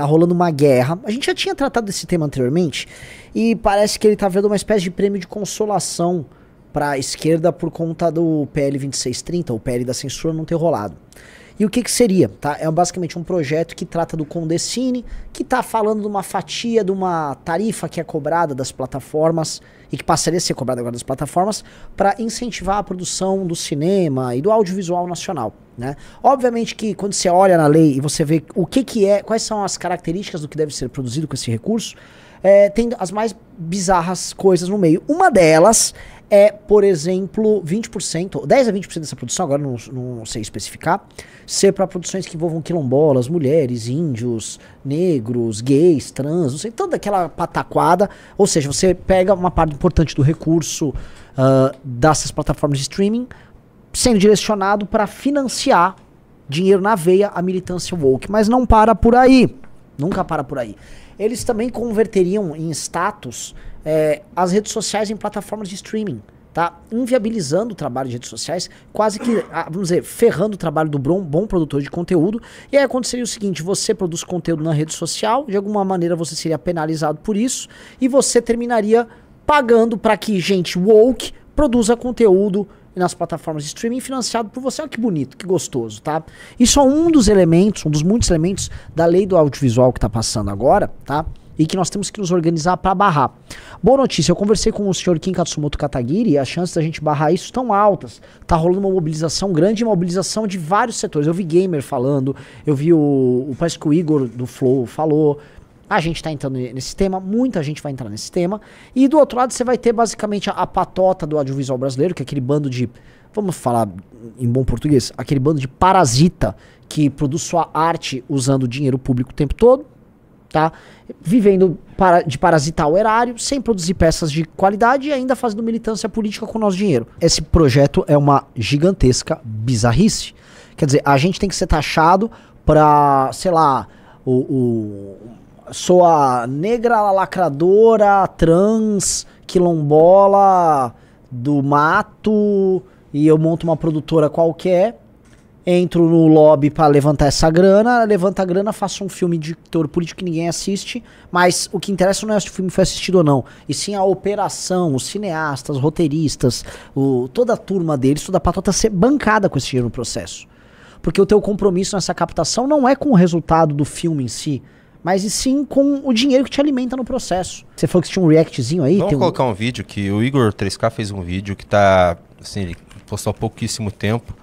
Tá rolando uma guerra. A gente já tinha tratado desse tema anteriormente e parece que ele tá vendo uma espécie de prêmio de consolação para a esquerda por conta do PL 2630, o PL da censura não ter rolado. E o que, que seria? Tá? É basicamente um projeto que trata do Condecine, que está falando de uma fatia, de uma tarifa que é cobrada das plataformas e que passaria a ser cobrada agora das plataformas para incentivar a produção do cinema e do audiovisual nacional. Né? Obviamente que quando você olha na lei e você vê o que, que é, quais são as características do que deve ser produzido com esse recurso, é, tem as mais bizarras coisas no meio. Uma delas é, por exemplo, 20%, 10 a 20% dessa produção, agora não, não sei especificar, ser para produções que envolvam quilombolas, mulheres, índios, negros, gays, trans, não sei, toda aquela pataquada. Ou seja, você pega uma parte importante do recurso uh, dessas plataformas de streaming sendo direcionado para financiar dinheiro na veia a militância woke. Mas não para por aí. Nunca para por aí. Eles também converteriam em status é, as redes sociais em plataformas de streaming. Tá inviabilizando o trabalho de redes sociais, quase que, ah, vamos dizer, ferrando o trabalho do bom, bom produtor de conteúdo. E aí aconteceria o seguinte: você produz conteúdo na rede social, de alguma maneira você seria penalizado por isso, e você terminaria pagando para que gente woke produza conteúdo nas plataformas de streaming financiado por você. Olha que bonito, que gostoso, tá? Isso é um dos elementos, um dos muitos elementos da lei do audiovisual que está passando agora, tá? e que nós temos que nos organizar para barrar. Boa notícia, eu conversei com o senhor Kim Katsumoto Katagiri e as chances da gente barrar isso estão altas. Tá rolando uma mobilização grande, uma mobilização de vários setores. Eu vi gamer falando, eu vi o, o parece que o Igor do Flow falou, a gente está entrando nesse tema, muita gente vai entrar nesse tema. E do outro lado, você vai ter basicamente a, a, patota do audiovisual brasileiro, que é aquele bando de. Vamos falar em bom português? Aquele bando de parasita que produz sua arte usando dinheiro público o tempo todo tá? Vivendo para, de parasitar o erário, sem produzir peças de qualidade e ainda fazendo militância política com o nosso dinheiro. Esse projeto é uma gigantesca bizarrice. Quer dizer, a gente tem que ser taxado para, sei lá, o, o sou a negra lacradora trans quilombola do mato e eu monto uma produtora qualquer entro no lobby para levantar essa grana, levanta a grana, faço um filme de teor político que ninguém assiste, mas o que interessa não é se o filme foi assistido ou não, e sim a operação, os cineastas, os roteiristas, o, toda a turma deles, toda a patota tá ser bancada com esse dinheiro no processo. Porque o teu compromisso nessa captação não é com o resultado do filme em si, mas e sim com o dinheiro que te alimenta no processo. Você falou que tinha um reactzinho aí? Vamos colocar um... um vídeo que o Igor 3K fez um vídeo que tá, assim, ele postou há pouquíssimo tempo,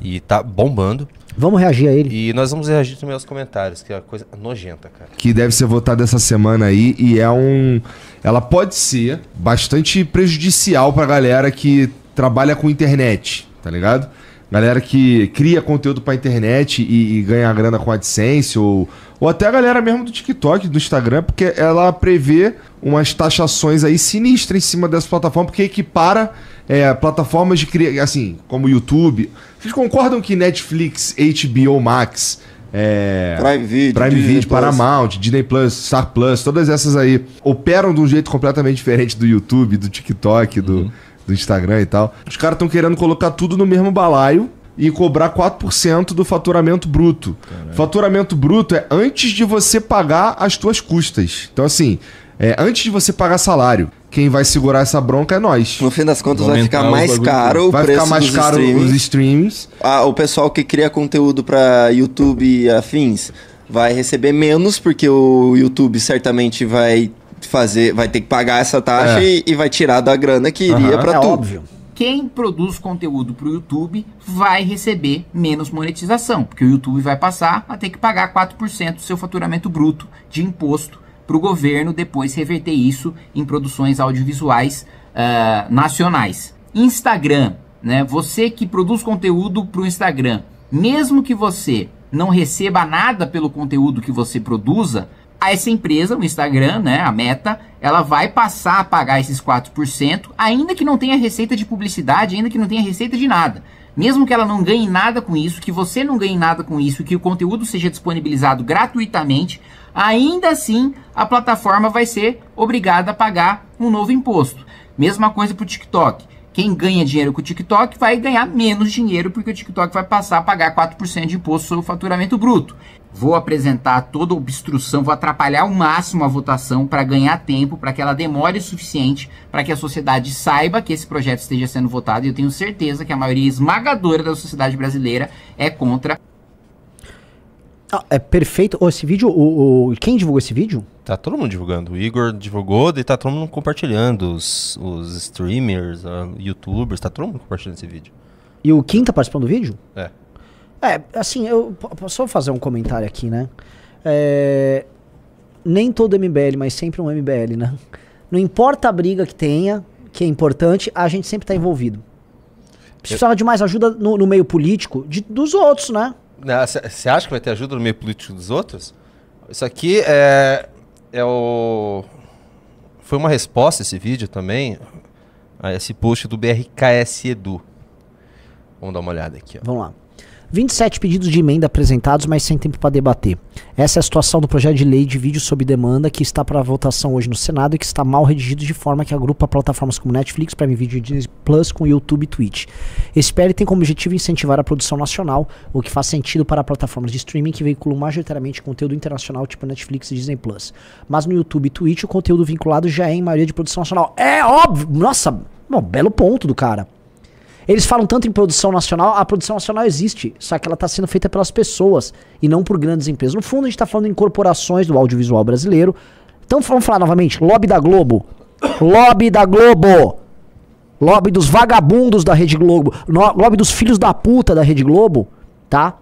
e tá bombando. Vamos reagir a ele. E nós vamos reagir também aos comentários, que é uma coisa nojenta, cara. Que deve ser votada essa semana aí e é um. Ela pode ser bastante prejudicial pra galera que trabalha com internet, tá ligado? Galera que cria conteúdo pra internet e, e ganha grana com AdSense, ou, ou até a galera mesmo do TikTok, do Instagram, porque ela prevê umas taxações aí sinistras em cima dessa plataforma, porque equipara é, plataformas de criar, assim, como o YouTube. Vocês concordam que Netflix, HBO Max, é, Prime Video, Prime Disney Video Plus. Paramount, Disney Plus, Star Plus, todas essas aí operam de um jeito completamente diferente do YouTube, do TikTok, do. Uhum do Instagram e tal. Os caras estão querendo colocar tudo no mesmo balaio e cobrar 4% do faturamento bruto. Caralho. Faturamento bruto é antes de você pagar as tuas custas. Então, assim, é, antes de você pagar salário, quem vai segurar essa bronca é nós. No fim das contas, vai ficar mais caro o vai preço ficar mais caro os streams. Ah, o pessoal que cria conteúdo para YouTube e afins vai receber menos, porque o YouTube certamente vai fazer, vai ter que pagar essa taxa é. e, e, vai tirar da grana que iria uhum, para é Óbvio. Quem produz conteúdo para o YouTube vai receber menos monetização, porque o YouTube vai passar a ter que pagar 4% do seu faturamento bruto de imposto para o governo depois reverter isso em produções audiovisuais uh, nacionais. Instagram, né? Você que produz conteúdo para o Instagram, mesmo que você não receba nada pelo conteúdo que você produza, essa empresa, o Instagram, né, a Meta, ela vai passar a pagar esses 4%, ainda que não tenha receita de publicidade, ainda que não tenha receita de nada. Mesmo que ela não ganhe nada com isso, que você não ganhe nada com isso, que o conteúdo seja disponibilizado gratuitamente, ainda assim a plataforma vai ser obrigada a pagar um novo imposto. Mesma coisa para o TikTok. Quem ganha dinheiro com o TikTok vai ganhar menos dinheiro, porque o TikTok vai passar a pagar 4% de imposto sobre o faturamento bruto. Vou apresentar toda obstrução, vou atrapalhar ao máximo a votação para ganhar tempo, para que ela demore o suficiente, para que a sociedade saiba que esse projeto esteja sendo votado. E eu tenho certeza que a maioria esmagadora da sociedade brasileira é contra. Ah, é perfeito. Oh, esse vídeo, o, o, quem divulgou esse vídeo? tá todo mundo divulgando. O Igor divulgou e tá todo mundo compartilhando. Os, os streamers, uh, youtubers, tá todo mundo compartilhando esse vídeo. E o Kim tá participando do vídeo? É. É, assim, eu posso fazer um comentário aqui, né? É, nem todo MBL, mas sempre um MBL, né? Não importa a briga que tenha, que é importante, a gente sempre tá envolvido. Precisava eu... de mais ajuda no, no meio político de, dos outros, né? Você ah, acha que vai ter ajuda no meio político dos outros? Isso aqui é é o... Foi uma resposta esse vídeo também a esse post do BRKS Edu. Vamos dar uma olhada aqui. Ó. Vamos lá. 27 pedidos de emenda apresentados, mas sem tempo para debater. Essa é a situação do projeto de lei de vídeo sob demanda que está para votação hoje no Senado e que está mal redigido de forma que agrupa plataformas como Netflix, Prime Video e Disney Plus com YouTube e Twitch. Esse PL tem como objetivo incentivar a produção nacional, o que faz sentido para plataformas de streaming que veiculam majoritariamente conteúdo internacional tipo Netflix e Disney Plus. Mas no YouTube e Twitch o conteúdo vinculado já é em maioria de produção nacional. É óbvio! Nossa, bom, belo ponto do cara. Eles falam tanto em produção nacional, a produção nacional existe, só que ela está sendo feita pelas pessoas e não por grandes empresas. No fundo, a gente está falando em corporações do audiovisual brasileiro. Então vamos falar novamente: lobby da Globo. Lobby da Globo. Lobby dos vagabundos da Rede Globo. Lobby dos filhos da puta da Rede Globo, tá?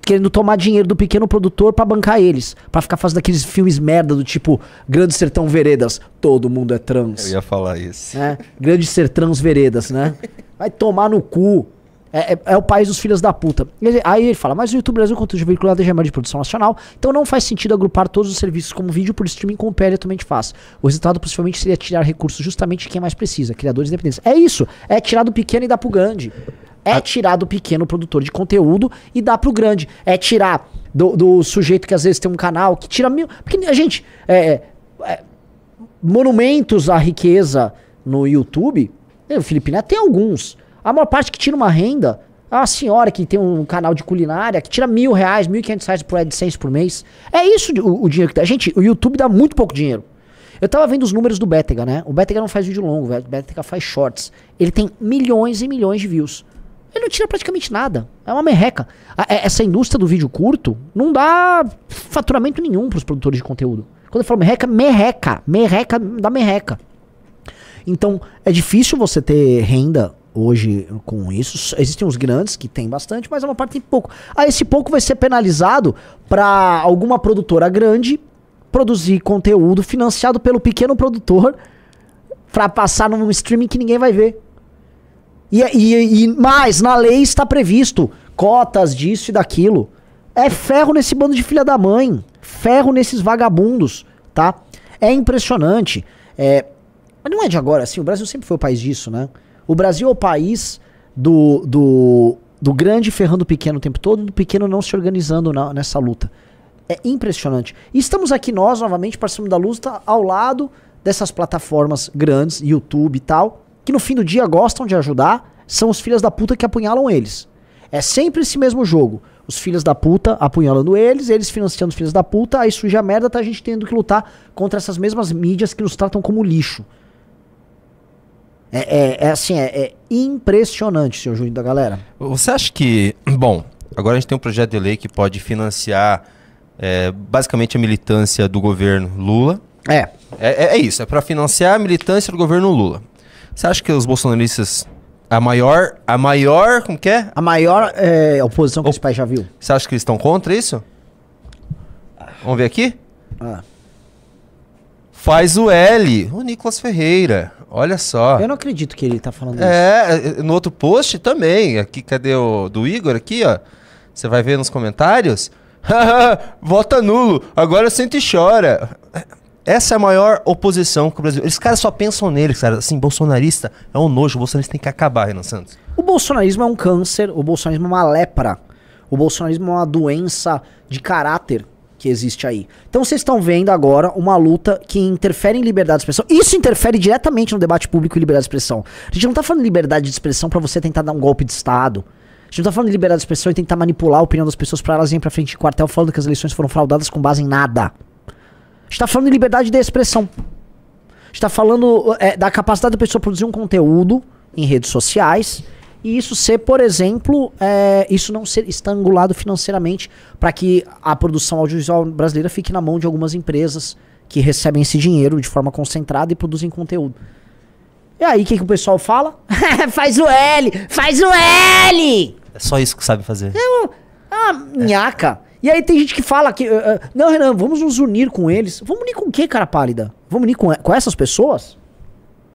Querendo tomar dinheiro do pequeno produtor para bancar eles. para ficar fazendo aqueles filmes merda do tipo Grande Sertão Veredas. Todo mundo é trans. Eu ia falar isso. É, Grande Sertão Veredas, né? Vai tomar no cu. É, é, é, o país dos filhos da puta. Ele, aí ele fala, mas o YouTube Brasil é um conteúdo veiculado em chamada de produção nacional, então não faz sentido agrupar todos os serviços como vídeo por streaming como o PL atualmente faz. O resultado possivelmente seria tirar recursos justamente de quem mais precisa, criadores independentes. É isso, é tirar do pequeno e dar pro grande. É ah. tirar do pequeno produtor de conteúdo e dar pro grande. É tirar do, do sujeito que às vezes tem um canal que tira mil... Porque, a gente, é, é, é, monumentos à riqueza no YouTube eu, Felipe Neto tem alguns. A maior parte que tira uma renda é uma senhora que tem um canal de culinária que tira mil reais, mil e quinhentos reais por AdSense por mês. É isso o, o dinheiro que dá. Gente, o YouTube dá muito pouco dinheiro. Eu tava vendo os números do Betega, né? O Betega não faz vídeo longo, o Betega faz shorts. Ele tem milhões e milhões de views. Ele não tira praticamente nada. É uma merreca. A, é, essa indústria do vídeo curto não dá faturamento nenhum para os produtores de conteúdo. Quando eu falo merreca, merreca. Merreca da merreca. Então, é difícil você ter renda hoje com isso. Existem uns grandes que tem bastante, mas é uma parte tem pouco. a ah, esse pouco vai ser penalizado para alguma produtora grande produzir conteúdo financiado pelo pequeno produtor para passar num streaming que ninguém vai ver. E, é, e, e mais, na lei está previsto cotas disso e daquilo. É ferro nesse bando de filha da mãe, ferro nesses vagabundos, tá? É impressionante. É, mas não é de agora, assim. O Brasil sempre foi o país disso, né? O Brasil é o país do, do, do grande ferrando o pequeno o tempo todo, do pequeno não se organizando na, nessa luta. É impressionante. E estamos aqui nós, novamente, participando da luta ao lado dessas plataformas grandes, YouTube e tal, que no fim do dia gostam de ajudar, são os filhos da puta que apunhalam eles. É sempre esse mesmo jogo. Os filhos da puta apunhalando eles, eles financiando os filhos da puta, aí surge a merda, tá a gente tendo que lutar contra essas mesmas mídias que nos tratam como lixo. É, é, é assim, é, é, impressionante, senhor Juninho da galera. Você acha que, bom, agora a gente tem um projeto de lei que pode financiar é, basicamente a militância do governo Lula. É. É, é, é isso, é para financiar a militância do governo Lula. Você acha que os bolsonaristas. A maior. A maior. Como que é? A maior oposição que o, esse país já viu. Você acha que eles estão contra isso? Vamos ver aqui? Ah faz o L, o Nicolas Ferreira. Olha só. Eu não acredito que ele tá falando é, isso. É, no outro post também. Aqui, cadê o do Igor aqui, ó? Você vai ver nos comentários. Vota nulo, agora sente e chora. Essa é a maior oposição que o Brasil. Esses caras só pensam neles, cara. Assim, bolsonarista é um nojo, o bolsonarista tem que acabar, Renan Santos. O bolsonarismo é um câncer, o bolsonarismo é uma lepra. O bolsonarismo é uma doença de caráter que existe aí. Então vocês estão vendo agora uma luta que interfere em liberdade de expressão. Isso interfere diretamente no debate público e liberdade de expressão. A gente não tá falando de liberdade de expressão para você tentar dar um golpe de Estado. A gente não tá falando de liberdade de expressão e tentar manipular a opinião das pessoas para elas irem pra frente de quartel falando que as eleições foram fraudadas com base em nada. A gente tá falando de liberdade de expressão. A gente tá falando é, da capacidade da pessoa produzir um conteúdo em redes sociais e isso ser, por exemplo, é, isso não ser estrangulado financeiramente para que a produção audiovisual brasileira fique na mão de algumas empresas que recebem esse dinheiro de forma concentrada e produzem conteúdo. E aí, o que, que o pessoal fala? faz o L! Faz o L! É só isso que sabe fazer. É uma, ah, minhaca. É. E aí tem gente que fala que. Uh, uh, não, Renan, vamos nos unir com eles. Vamos unir com o quê, cara pálida? Vamos unir com, eh, com essas pessoas?